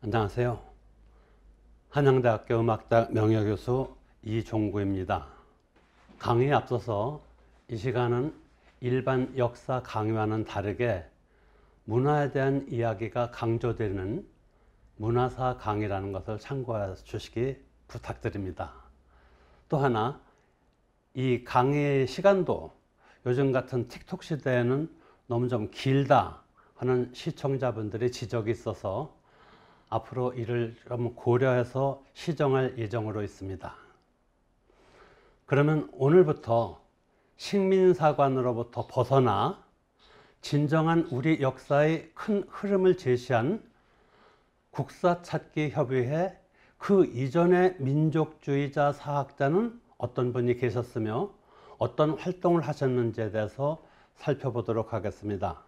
안녕하세요. 한양대학교 음악대 명예교수 이종구입니다. 강의에 앞서서 이 시간은 일반 역사 강의와는 다르게 문화에 대한 이야기가 강조되는 문화사 강의라는 것을 참고해 주시기 부탁드립니다. 또 하나, 이 강의 시간도 요즘 같은 틱톡 시대에는 너무 좀 길다 하는 시청자분들의 지적이 있어서 앞으로 이를 좀 고려해서 시정할 예정으로 있습니다. 그러면 오늘부터 식민사관으로부터 벗어나 진정한 우리 역사의 큰 흐름을 제시한 국사찾기 협의회 그 이전의 민족주의자 사학자는 어떤 분이 계셨으며 어떤 활동을 하셨는지에 대해서 살펴보도록 하겠습니다.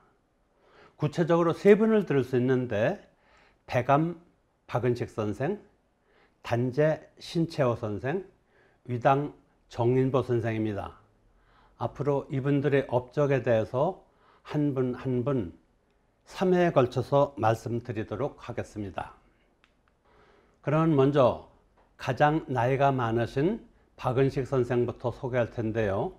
구체적으로 세 분을 들을 수 있는데 배감 박은식 선생, 단재 신채호 선생, 위당 정인보 선생입니다. 앞으로 이분들의 업적에 대해서 한 분 한 분 3회에 걸쳐서 말씀드리도록 하겠습니다. 그러면 먼저 가장 나이가 많으신 박은식 선생부터 소개할 텐데요.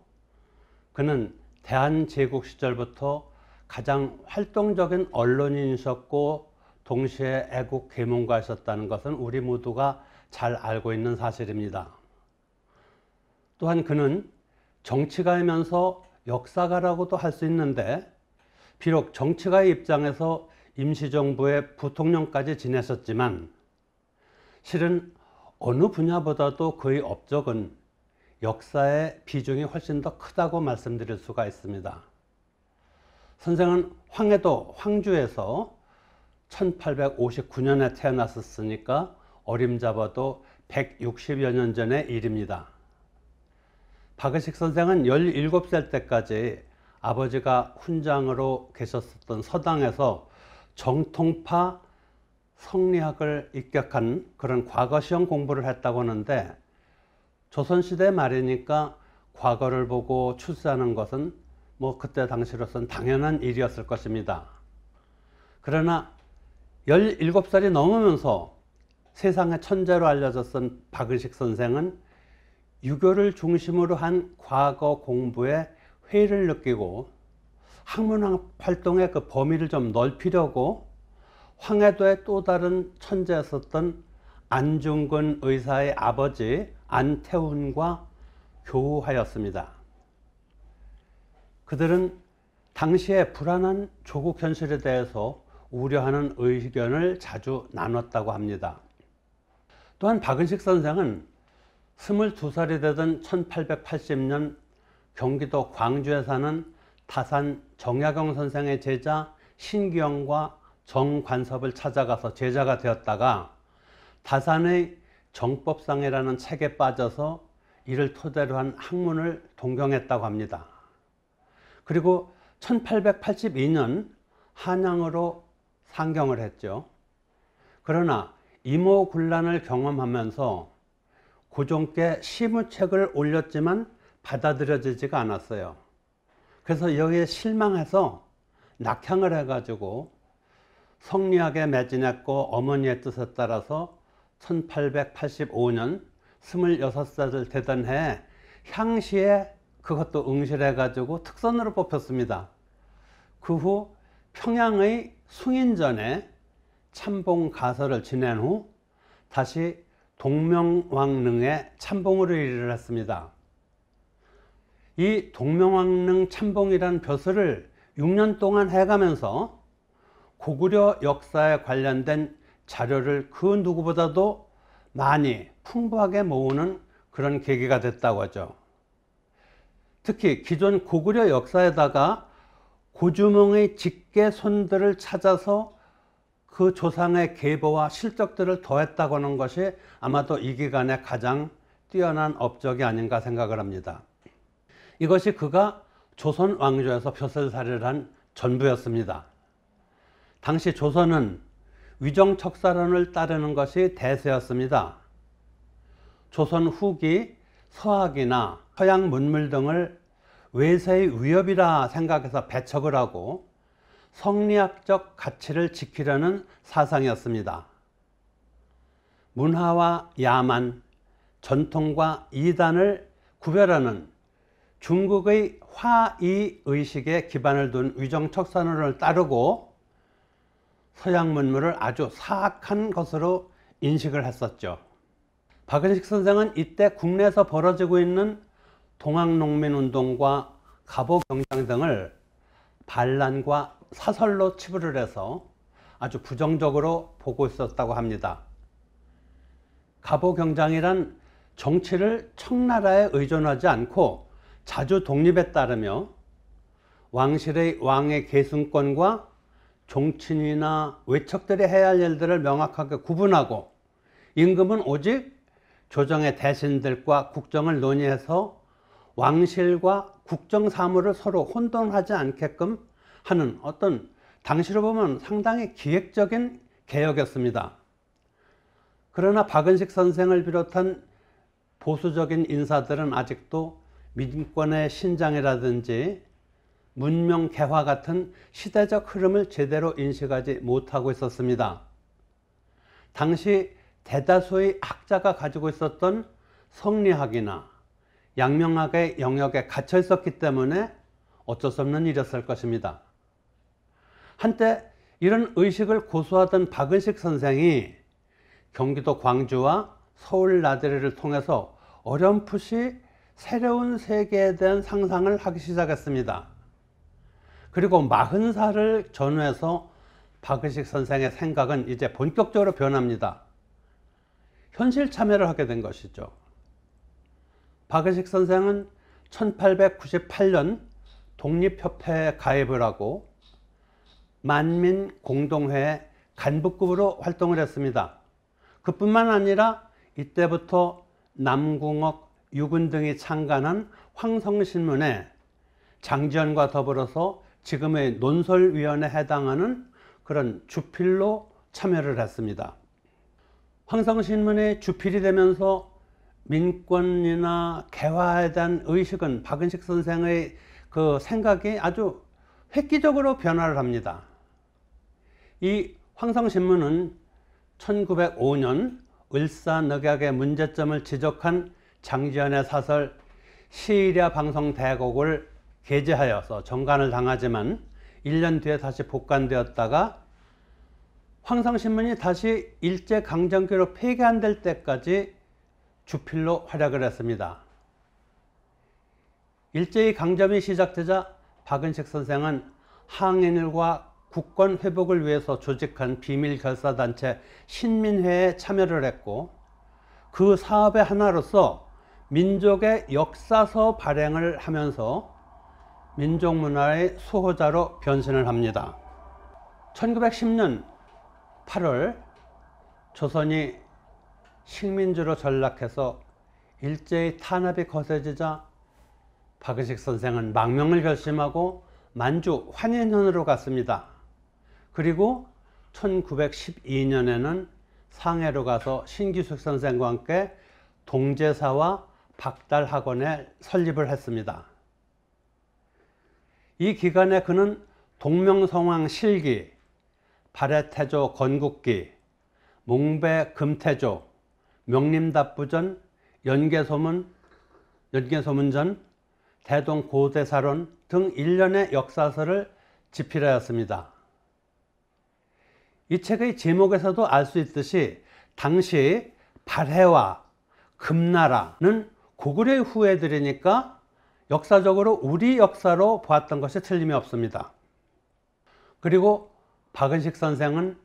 그는 대한제국 시절부터 가장 활동적인 언론인이셨고 동시에 애국 계몽가였었다는 것은 우리 모두가 잘 알고 있는 사실입니다. 또한 그는 정치가이면서 역사가라고도 할 수 있는데 비록 정치가의 입장에서 임시정부의 부통령까지 지냈었지만 실은 어느 분야보다도 그의 업적은 역사의 비중이 훨씬 더 크다고 말씀드릴 수가 있습니다. 선생은 황해도 황주에서 1859년에 태어났었으니까 어림잡아도 160여 년 전의 일입니다. 박의식 선생은 17살 때까지 아버지가 훈장으로 계셨었던 서당에서 정통파 성리학을 입격한 그런 과거 시험 공부를 했다고 하는데 조선시대 말이니까 과거를 보고 출세하는 것은 뭐 그때 당시로선 당연한 일이었을 것입니다. 그러나 17살이 넘으면서 세상의 천재로 알려졌던 박의식 선생은 유교를 중심으로 한 과거 공부에 회의를 느끼고 학문 활동의 그 범위를 좀 넓히려고 황해도의 또 다른 천재였었던 안중근 의사의 아버지 안태훈과 교우하였습니다. 그들은 당시의 불안한 조국 현실에 대해서 우려하는 의견을 자주 나눴다고 합니다. 또한 박은식 선생은 22살이 되던 1880년 경기도 광주에 사는 다산 정약용 선생의 제자 신기영과 정관섭을 찾아가서 제자가 되었다가 다산의 정법상이라는 책에 빠져서 이를 토대로 한 학문을 동경했다고 합니다. 그리고 1882년 한양으로 상경을 했죠. 그러나 이모군란을 경험하면서 고종께 시무책을 올렸지만 받아들여지지가 않았어요. 그래서 여기에 실망해서 낙향을 해가지고 성리학에 매진했고 어머니의 뜻에 따라서 1885년 26살 되던 해 향시에 그것도 응실해가지고 특선으로 뽑혔습니다. 그 후 평양의 승인전에 참봉 가서를 지낸 후 다시 동명왕릉에 참봉으로 일을 했습니다. 이 동명왕릉 참봉이란 벼슬을 6년 동안 해가면서 고구려 역사에 관련된 자료를 그 누구보다도 많이 풍부하게 모으는 그런 계기가 됐다고 하죠. 특히 기존 고구려 역사에다가 고주몽의 직계 손들을 찾아서 그 조상의 계보와 실적들을 더했다고 하는 것이 아마도 이 기간에 가장 뛰어난 업적이 아닌가 생각을 합니다. 이것이 그가 조선 왕조에서 벼슬살를한 전부였습니다. 당시 조선은 위정척사론을 따르는 것이 대세였습니다. 조선 후기 서학이나 서양 문물 등을 외세의 위협이라 생각해서 배척을 하고 성리학적 가치를 지키려는 사상이었습니다. 문화와 야만, 전통과 이단을 구별하는 중국의 화이 의식에 기반을 둔위정척산을 따르고 서양 문물을 아주 사악한 것으로 인식을 했었죠. 박은식 선생은 이때 국내에서 벌어지고 있는 동학농민운동과 갑오경장 등을 반란과 사설로 치부를 해서 아주 부정적으로 보고 있었다고 합니다. 갑오경장이란 정치를 청나라에 의존하지 않고 자주 독립에 따르며 왕실의 왕의 계승권과 종친이나 외척들이 해야 할 일들을 명확하게 구분하고 임금은 오직 조정의 대신들과 국정을 논의해서 왕실과 국정 사무를 서로 혼돈하지 않게끔 하는 어떤 당시로 보면 상당히 기획적인 개혁이었습니다. 그러나 박은식 선생을 비롯한 보수적인 인사들은 아직도 민권의 신장이라든지 문명 개화 같은 시대적 흐름을 제대로 인식하지 못하고 있었습니다. 당시 대다수의 학자가 가지고 있었던 성리학이나 양명학의 영역에 갇혀 있었기 때문에 어쩔 수 없는 일이었을 것입니다. 한때 이런 의식을 고수하던 박은식 선생이 경기도 광주와 서울 나들이를 통해서 어렴풋이 새로운 세계에 대한 상상을 하기 시작했습니다. 그리고 40살을 전후해서 박은식 선생의 생각은 이제 본격적으로 변합니다. 현실 참여를 하게 된 것이죠. 박의식 선생은 1898년 독립협회 에 가입을 하고 만민공동회 간부급으로 활동을 했습니다. 그뿐만 아니라 이때부터 남궁옥 유군 등이 창간한 황성신문에 장지연과 더불어서 지금의 논설위원회에 해당하는 그런 주필로 참여를 했습니다. 황성신문의 주필이 되면서 민권이나 개화에 대한 의식은 박은식 선생의 그 생각이 아주 획기적으로 변화를 합니다. 이 황성신문은 1905년 을사늑약의 문제점을 지적한 장지연의 사설 시리아 방송 대곡을 게재하여서 정관을 당하지만 1년 뒤에 다시 복관되었다가 황성신문이 다시 일제강점기로 폐기안될 때까지 주필로 활약을 했습니다. 일제의 강점이 시작되자 박은식 선생은 항인일과 국권 회복을 위해서 조직한 비밀결사단체 신민회에 참여를 했고 그 사업의 하나로서 민족의 역사서 발행을 하면서 민족문화의 수호자로 변신을 합니다. 1910년 8월 조선이 식민지로 전락해서 일제의 탄압이 거세지자 박의식 선생은 망명을 결심하고 만주 환인현으로 갔습니다. 그리고 1912년에는 상해로 가서 신기숙 선생과 함께 동제사와 박달학원에 설립을 했습니다. 이 기간에 그는 동명성황 실기, 발해태조 건국기, 몽배 금태조, 명림답부전, 연개소문, 연개소문전, 대동고대사론 등 일련의 역사서를 집필하였습니다. 이 책의 제목에서도 알 수 있듯이 당시 발해와 금나라는 고구려의 후예들이니까 역사적으로 우리 역사로 보았던 것이 틀림이 없습니다. 그리고 박은식 선생은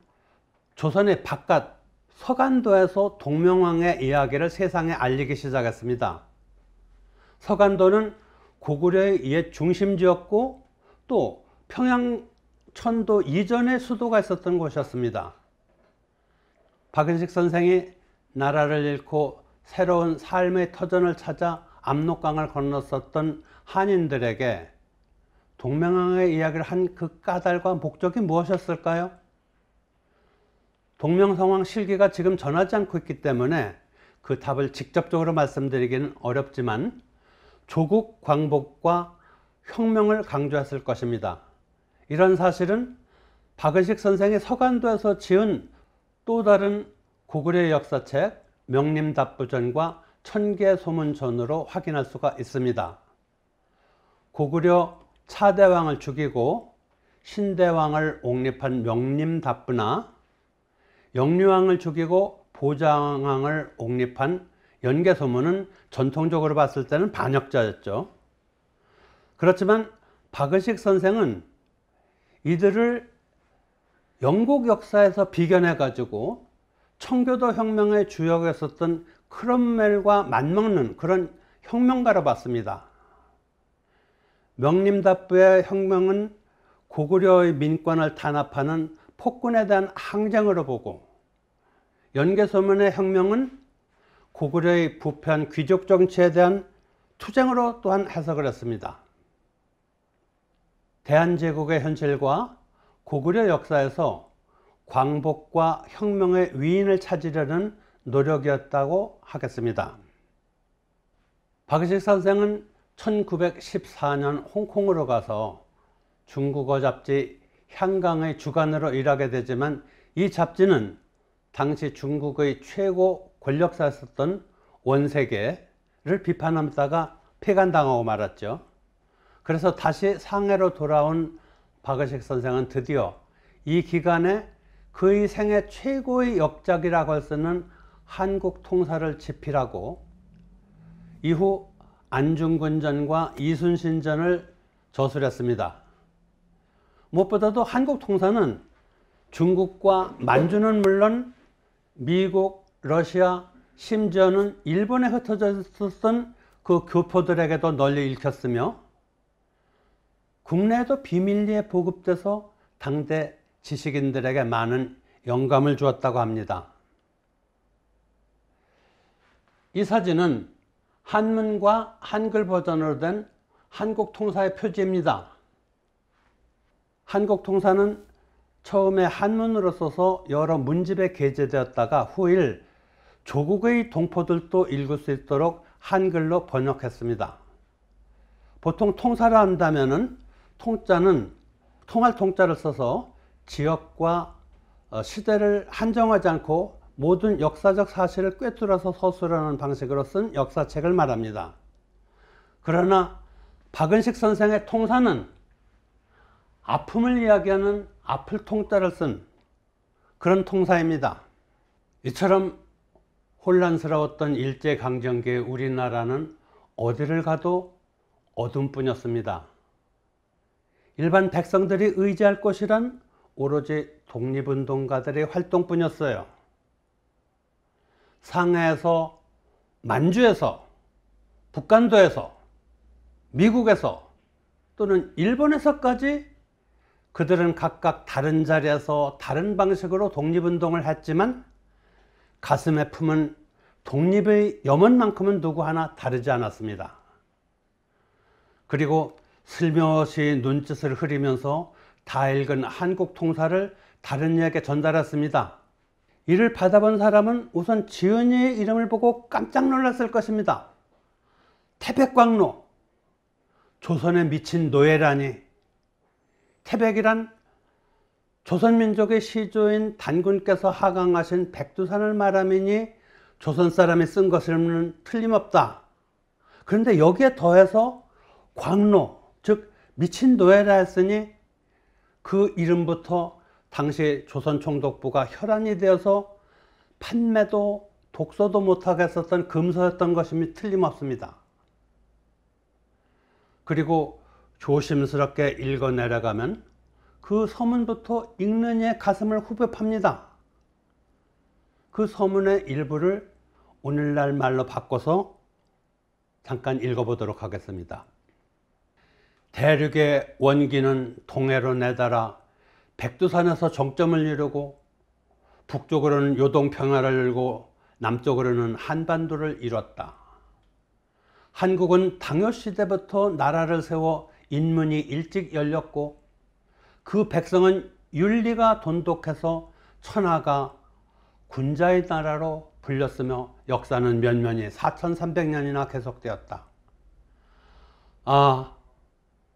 조선의 바깥 서간도에서 동명왕의 이야기를 세상에 알리기 시작했습니다. 서간도는 고구려의 옛 중심지였고 또 평양천도 이전의 수도가 있었던 곳이었습니다. 박은식 선생이 나라를 잃고 새로운 삶의 터전을 찾아 압록강을 건넜었던 한인들에게 동명왕의 이야기를 한 그 까닭과 목적이 무엇이었을까요? 동명상황 실기가 지금 전하지 않고 있기 때문에 그 답을 직접적으로 말씀드리기는 어렵지만 조국 광복과 혁명을 강조했을 것입니다. 이런 사실은 박은식 선생이 서간도에서 지은 또 다른 고구려 역사책 명림답부전과 천계소문전으로 확인할 수가 있습니다. 고구려 차대왕을 죽이고 신대왕을 옹립한 명림답부나 영류왕을 죽이고 보장왕을 옹립한 연개소문은 전통적으로 봤을 때는 반역자였죠. 그렇지만 박은식 선생은 이들을 영국 역사에서 비견해 가지고 청교도 혁명의 주역이었던 크롬멜과 맞먹는 그런 혁명가로 봤습니다. 명림답부의 혁명은 고구려의 민권을 탄압하는 폭군에 대한 항쟁으로 보고 연개소문의 혁명은 고구려의 부패한 귀족 정치에 대한 투쟁으로 또한 해석을 했습니다. 대한제국의 현실과 고구려 역사에서 광복과 혁명의 위인을 찾으려는 노력이었다고 하겠습니다. 박의식 선생은 1914년 홍콩으로 가서 중국어 잡지 향강의 주관으로 일하게 되지만 이 잡지는 당시 중국의 최고 권력사였던 원세계를 비판하다가 폐간당하고 말았죠. 그래서 다시 상해로 돌아온 박의식 선생은 드디어 이 기간에 그의 생애 최고의 역작이라고 할 수는 한국 통사를 집필하고 이후 안중근전과 이순신전을 저술했습니다. 무엇보다도 한국 통사는 중국과 만주는 물론 미국, 러시아, 심지어는 일본에 흩어져 있었던 그 교포들에게도 널리 읽혔으며 국내에도 비밀리에 보급돼서 당대 지식인들에게 많은 영감을 주었다고 합니다. 이 사진은 한문과 한글 버전으로 된 한국 통사의 표지입니다. 한국 통사는 처음에 한문으로 써서 여러 문집에 게재되었다가 후일 조국의 동포들도 읽을 수 있도록 한글로 번역했습니다. 보통 통사를 한다면 통자는 통할 통자를 써서 지역과 어, 시대를 한정하지 않고 모든 역사적 사실을 꿰뚫어서 서술하는 방식으로 쓴 역사책을 말합니다. 그러나 박은식 선생의 통사는 아픔을 이야기하는 앞을 통따를쓴 그런 통사입니다. 이처럼 혼란스러웠던 일제강점기의 우리나라는 어디를 가도 어둠뿐이었습니다. 일반 백성들이 의지할 것이란 오로지 독립운동가들의 활동뿐이었어요. 상해에서, 만주에서, 북간도에서, 미국에서 또는 일본에서까지 그들은 각각 다른 자리에서 다른 방식으로 독립운동을 했지만 가슴에 품은 독립의 염원만큼은 누구 하나 다르지 않았습니다. 그리고 슬며시 눈짓을 흐리면서 다 읽은 한국 통사를 다른 이에게 전달했습니다. 이를 받아본 사람은 우선 지은이의 이름을 보고 깜짝 놀랐을 것입니다. 태백광로, 조선의 미친 노예라니 태백이란 조선민족의 시조인 단군께서 하강하신 백두산을 말하이니 조선 사람이 쓴 것은 틀림없다. 그런데 여기에 더해서 광로, 즉 미친도해라 했으니 그 이름부터 당시 조선 총독부가 혈안이 되어서 판매도 독서도 못하게 했었던 금서였던 것임이 틀림없습니다. 그리고 조심스럽게 읽어 내려가면 그 서문부터 읽는 이의 가슴을 후벼 팝니다. 그 서문의 일부를 오늘날 말로 바꿔서 잠깐 읽어보도록 하겠습니다. 대륙의 원기는 동해로 내달아 백두산에서 정점을 이루고 북쪽으로는 요동평야를 이고 남쪽으로는 한반도를 이뤘다. 한국은 당효시대부터 나라를 세워 인문이 일찍 열렸고 그 백성은 윤리가 돈독해서 천하가 군자의 나라로 불렸으며 역사는 몇면이 4,300년이나 계속되었다. 아,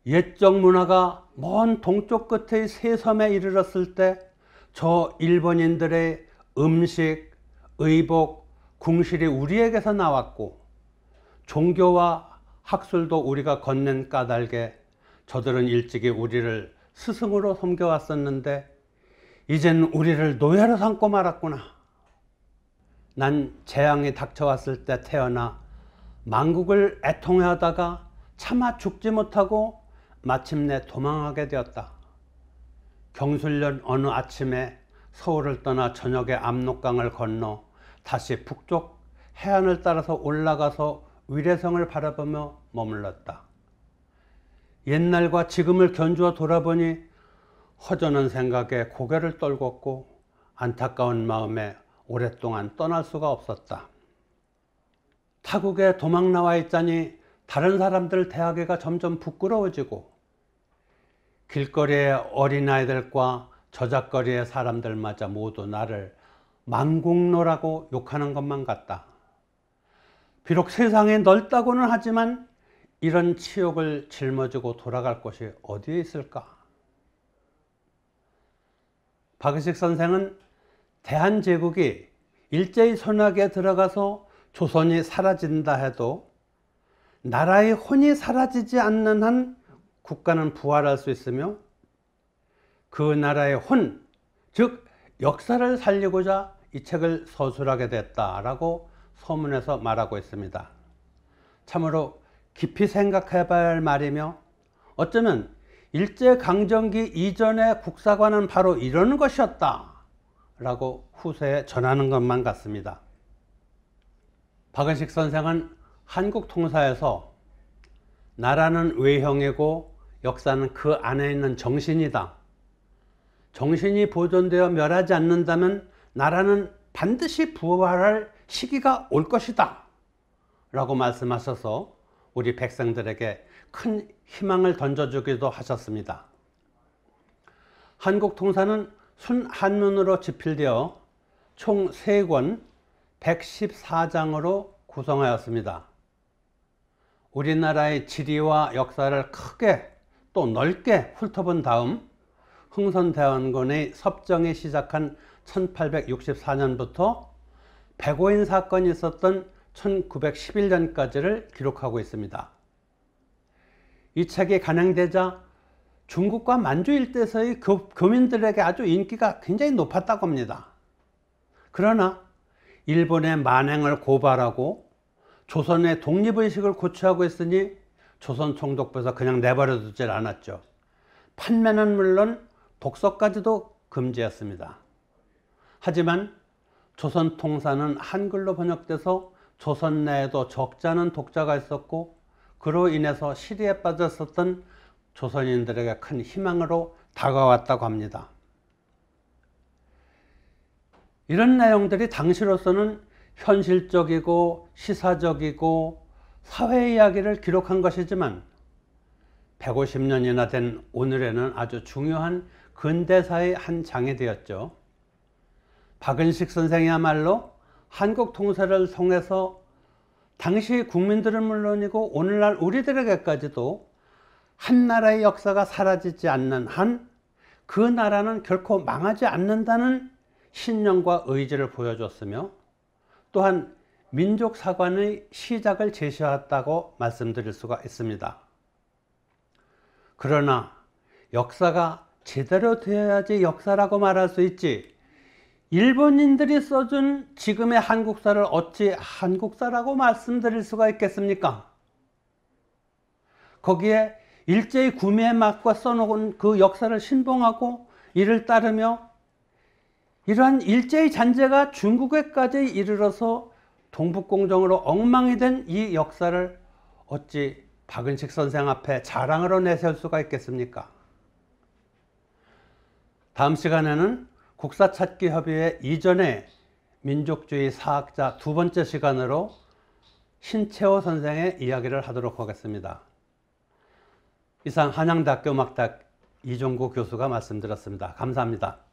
옛적 문화가 먼 동쪽 끝의 새섬에 이르렀을 때 저 일본인들의 음식, 의복, 궁실이 우리에게서 나왔고 종교와 학술도 우리가 걷는 까닭에 저들은 일찍이 우리를 스승으로 섬겨왔었는데 이젠 우리를 노예로 삼고 말았구나. 난 재앙이 닥쳐왔을 때 태어나 망국을 애통하다가 차마 죽지 못하고 마침내 도망하게 되었다. 경술년 어느 아침에 서울을 떠나 저녁에 압록강을 건너 다시 북쪽 해안을 따라서 올라가서 위례성을 바라보며 머물렀다. 옛날과 지금을 견주어 돌아보니 허전한 생각에 고개를 떨궜고 안타까운 마음에 오랫동안 떠날 수가 없었다. 타국에 도망 나와 있자니 다른 사람들 대하기가 점점 부끄러워지고 길거리의 어린아이들과 저작거리의 사람들마저 모두 나를 망국노라고 욕하는 것만 같다. 비록 세상이 넓다고는 하지만 이런 치욕을 짊어지고 돌아갈 곳이 어디에 있을까? 박의식 선생은 대한제국이 일제의 손아귀에 들어가서 조선이 사라진다 해도 나라의 혼이 사라지지 않는 한 국가는 부활할 수 있으며 그 나라의 혼, 즉 역사를 살리고자 이 책을 서술하게 됐다라고 서문에서 말하고 있습니다. 참으로 깊이 생각해 봐야 할 말이며 어쩌면 일제강점기 이전의 국사관은 바로 이런 것이었다 라고 후세에 전하는 것만 같습니다. 박은식 선생은 한국통사에서 나라는 외형이고 역사는 그 안에 있는 정신이다. 정신이 보존되어 멸하지 않는다면 나라는 반드시 부활할 시기가 올 것이다. 라고 말씀하셔서 우리 백성들에게 큰 희망을 던져주기도 하셨습니다. 한국 통사는 순 한문으로 집필되어 총 3권 114장으로 구성하였습니다. 우리나라의 지리와 역사를 크게 또 넓게 훑어본 다음 흥선대원군의 섭정이 시작한 1864년부터 백오인 사건이 있었던 1911년까지를 기록하고 있습니다. 이 책이 간행되자 중국과 만주 일대에서의 교민들에게 아주 인기가 굉장히 높았다고 합니다. 그러나 일본의 만행을 고발하고 조선의 독립의식을 고취하고 있으니 조선 총독부에서 그냥 내버려 두질 않았죠. 판매는 물론 독서까지도 금지했습니다. 하지만 조선 통사는 한글로 번역돼서 조선 내에도 적잖은 독자가 있었고 그로 인해서 시리에 빠졌었던 조선인들에게 큰 희망으로 다가왔다고 합니다. 이런 내용들이 당시로서는 현실적이고 시사적이고 사회 이야기를 기록한 것이지만 150년이나 된 오늘에는 아주 중요한 근대사의 한 장이 되었죠. 박은식 선생이야말로 한국 통일사를 통해서 당시 국민들은 물론이고 오늘날 우리들에게까지도 한 나라의 역사가 사라지지 않는 한 그 나라는 결코 망하지 않는다는 신념과 의지를 보여줬으며 또한 민족사관의 시작을 제시했다고 말씀드릴 수가 있습니다. 그러나 역사가 제대로 되어야지 역사라고 말할 수 있지 일본인들이 써준 지금의 한국사를 어찌 한국사라고 말씀드릴 수가 있겠습니까? 거기에 일제의 구매의 맛과 써놓은 그 역사를 신봉하고 이를 따르며 이러한 일제의 잔재가 중국에까지 이르러서 동북공정으로 엉망이 된 이 역사를 어찌 박은식 선생 앞에 자랑으로 내세울 수가 있겠습니까? 다음 시간에는 국사 찾기 협의회 이전에 민족주의 사학자 두 번째 시간으로 신채호 선생의 이야기를 하도록 하겠습니다. 이상 한양대학교 음악학 이종구 교수가 말씀드렸습니다. 감사합니다.